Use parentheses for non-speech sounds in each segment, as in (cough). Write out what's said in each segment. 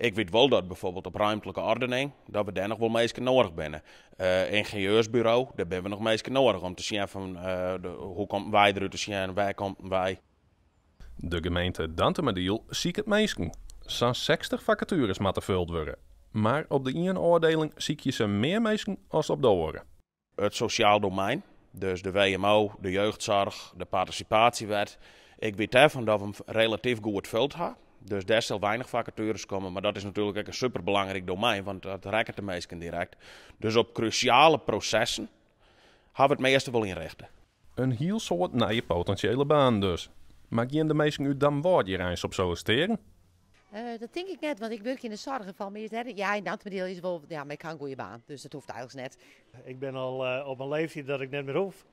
Ik weet wel dat bijvoorbeeld op ruimtelijke ordening, dat we daar nog wel meestal nodig zijn. Uh, eh, ingenieursbureau, daar hebben we nog meestal nodig om te zien van eh, de, hoe komt wij eruit te zien en waar komen wij. De gemeente Dantemadiel ziet het meesten. Zo'n 60 vacatures moeten gevuld worden. Maar op de ino oordeling zie je ze meer meesten als op de oren. Het sociaal domein, dus de WMO, de jeugdzorg, de participatiewet. Ik weet daarvan dat we hem relatief goed gevuld hebben. Dus daar zal weinig vacatures komen. Maar dat is natuurlijk ook een superbelangrijk domein, want dat rekken de meesten direct. Dus op cruciale processen gaan we het meeste wel inrichten. Een heel soort nieuwe potentiële baan dus. Maar gaan de meesten u dan wat hier eens op solliciteren? Uh, dat denk ik net, want ik werk in de zorg van ja, in dat deel is wel, ja, maar ik heb een goede baan, dus dat hoeft eigenlijk net. Ik ben al eh, op mijn leeftijd dat ik net meer hoef.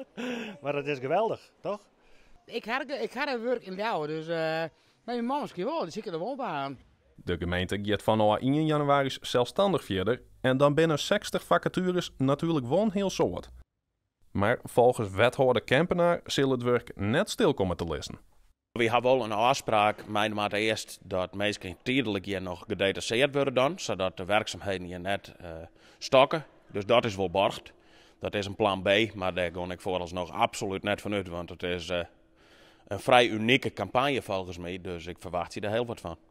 (laughs) maar dat is geweldig, toch? Ik ga, ik ga werk in jou, dus... Eh, Nee, misschien wel. Die zitten er wel bij. De gemeente gaat vanaf 1 januari zelfstandig verder en dan binnen 60 vacatures natuurlijk won heel soort. Maar volgens wethouder Kempenaar zullen het werk net stil komen te lezen. We hebben wel een afspraak, mijn maat eerst, dat mensen tijdelijk hier nog gedetacheerd worden dan, zodat de werkzaamheden hier net uh, stokken. Dus dat is wel borgd. Dat is een plan B, maar daar kon ik vooralsnog absoluut net van uit, want het is eh, een vrij unieke campagne volgens mij. Dus ik verwacht hier daar heel wat van.